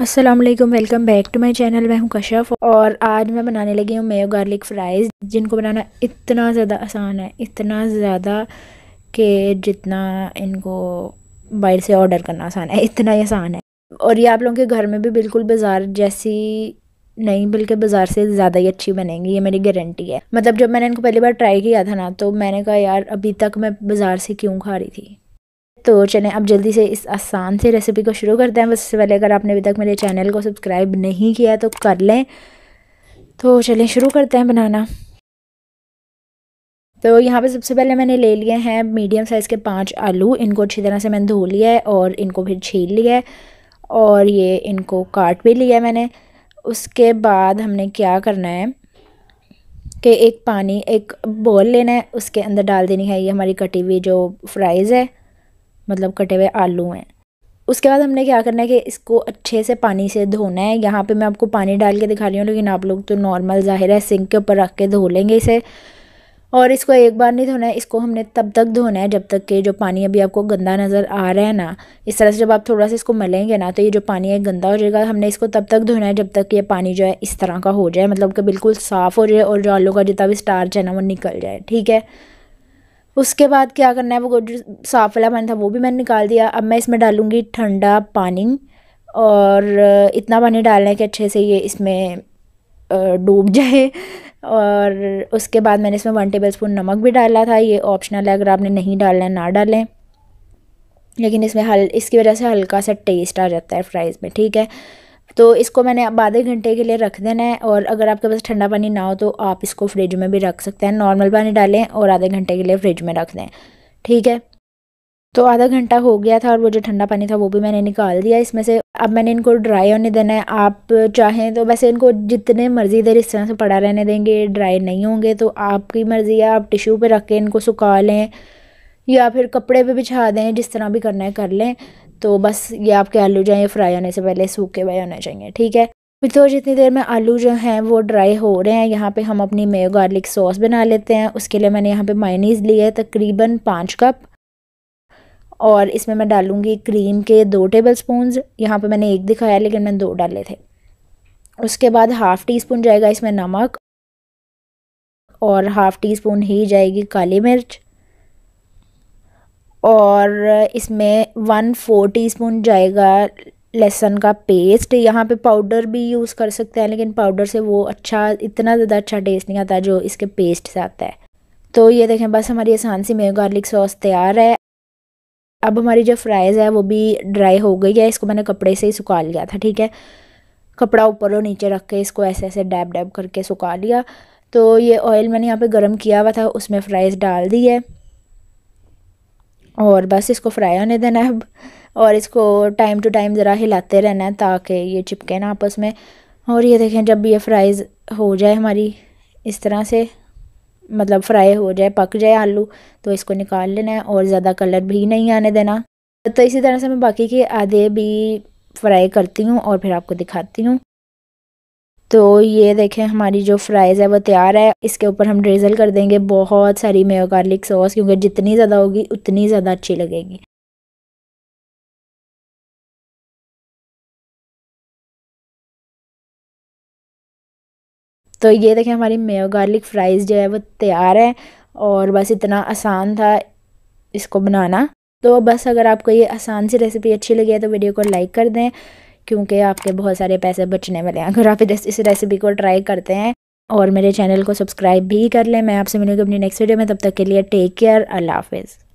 Aslam welcome back to my channel मैं हूं कशफ और आज मैं बनाने लगी हूं मेयो गार्लिक फ्राइज़ जिनको बनाना इतना ज़्यादा आसान है इतना ज़्यादा कि जितना इनको बाहर से ऑर्डर करना आसान है इतना ही आसान है और ये आप लोगों के घर में भी बिल्कुल बाज़ार जैसी नहीं बल्कि बाज़ार से ज़्यादा ही अच्छी बनेंगी ये मेरी गारंटी है मतलब जब मैंने इनको पहली बार ट्राई किया था ना तो मैंने कहा यार अभी तक मैं बाज़ार से क्यों खा रही थी तो चलें अब जल्दी से इस आसान से रेसिपी को शुरू करते हैं बस इससे पहले अगर आपने अभी तक मेरे चैनल को सब्सक्राइब नहीं किया तो कर लें तो चलें शुरू करते हैं बनाना तो यहाँ पे सबसे पहले मैंने ले लिए हैं मीडियम साइज़ के पांच आलू इनको अच्छी तरह से मैंने धो लिया है और इनको फिर छील लिया है और ये इनको काट भी लिया है मैंने उसके बाद हमने क्या करना है कि एक पानी एक बॉल लेना है उसके अंदर डाल देनी है ये हमारी कटी हुई जो फ्राइज़ है मतलब कटे हुए आलू हैं उसके बाद हमने क्या करना है कि इसको अच्छे से पानी से धोना है यहाँ पे मैं आपको पानी डाल के दिखा रही हूँ लेकिन आप लोग तो नॉर्मल ज़ाहिर है सिंक के ऊपर रख के धो लेंगे इसे और इसको एक बार नहीं धोना है इसको हमने तब तक धोना है जब तक कि जो पानी अभी आपको गंदा नज़र आ रहा है ना इस तरह से जब आप थोड़ा सा इसको मलेंगे ना तो ये जो पानी है गंदा हो जाएगा हमने इसको तब तक धोना है जब तक ये पानी जो है इस तरह का हो जाए मतलब कि बिल्कुल साफ़ हो जाए और जो आलू का जितना भी स्टार्च है ना वो निकल जाए ठीक है उसके बाद क्या करना है वो गोड साफ़ वाला पानी था वो भी मैंने निकाल दिया अब मैं इसमें डालूँगी ठंडा पानी और इतना पानी डालना है कि अच्छे से ये इसमें डूब जाए और उसके बाद मैंने इसमें वन टेबल स्पून नमक भी डाला था ये ऑप्शनल है अगर आपने नहीं डालना है ना डालें लेकिन इसमें हल इसकी वजह से हल्का सा टेस्ट आ जाता है फ्राइज़ में ठीक है तो इसको मैंने अब आधे घंटे के लिए रख देना है और अगर आपके पास ठंडा पानी ना हो तो आप इसको फ्रिज में भी रख सकते हैं नॉर्मल पानी डालें और आधे घंटे के लिए फ्रिज में रख दें ठीक है तो आधा घंटा हो गया था और वो जो ठंडा पानी था वो भी मैंने निकाल दिया इसमें से अब मैंने इनको ड्राई होने देना है आप चाहें तो वैसे इनको जितने मर्जी देर इस तरह से पड़ा रहने देंगे ड्राई नहीं होंगे तो आपकी मर्ज़ी है आप टिश्यू पे रख के इनको सुखा लें या फिर कपड़े पे बिछा दें जिस तरह भी करना है कर लें तो बस ये आपके आलू जो है फ्राई होने से पहले सूखे हुए होने चाहिए ठीक है फिर तो जितनी देर में आलू जो हैं वो ड्राई हो रहे हैं यहाँ पे हम अपनी मेयो गार्लिक सॉस बना लेते हैं उसके लिए मैंने यहाँ पे मायनीज ली है तकरीबन पाँच कप और इसमें मैं डालूँगी क्रीम के दो टेबल स्पून यहाँ पे मैंने एक दिखाया लेकिन मैंने दो डाले थे उसके बाद हाफ़ टी स्पून जाएगा इसमें नमक और हाफ़ टी स्पून ही जाएगी काली मिर्च और इसमें वन फोर टीस्पून जाएगा लहसुन का पेस्ट यहाँ पे पाउडर भी यूज़ कर सकते हैं लेकिन पाउडर से वो अच्छा इतना ज़्यादा अच्छा टेस्ट नहीं आता जो इसके पेस्ट से आता है तो ये देखें बस हमारी आसान सी मेयो गार्लिक सॉस तैयार है अब हमारी जो फ्राइज़ है वो भी ड्राई हो गई है इसको मैंने कपड़े से ही सुखा लिया था ठीक है कपड़ा ऊपर और नीचे रख के इसको ऐसे ऐसे डैब डैब करके सुखा लिया तो ये ऑयल मैंने यहाँ पे गरम किया हुआ था उसमें फ्राइज़ डाल दी है और बस इसको फ्राई होने देना है अब और इसको टाइम टू टाइम ज़रा हिलाते रहना है ताकि ये चिपके ना आपस में और ये देखें जब ये फ्राइज़ हो जाए हमारी इस तरह से मतलब फ्राई हो जाए पक जाए आलू तो इसको निकाल लेना है और ज़्यादा कलर भी नहीं आने देना तो इसी तरह से मैं बाकी के आधे भी फ्राई करती हूँ और फिर आपको दिखाती हूँ तो ये देखें हमारी जो फ्राइज़ है वो तैयार है इसके ऊपर हम ड्रेजल कर देंगे बहुत सारी मेयो गार्लिक सॉस क्योंकि जितनी ज़्यादा होगी उतनी ज़्यादा अच्छी लगेगी तो ये देखें हमारी मेयो गार्लिक फ्राइज़ जो है वो तैयार है और बस इतना आसान था इसको बनाना तो बस अगर आपको ये आसान सी रेसिपी अच्छी लगी है तो वीडियो को लाइक कर दें क्योंकि आपके बहुत सारे पैसे बचने वाले हैं अगर आप इस रेसिपी को ट्राई करते हैं और मेरे चैनल को सब्सक्राइब भी कर लें मैं आपसे मिलूँगी अपनी नेक्स्ट वीडियो में तब तक के लिए टेक केयर अल्लाह हाफिज़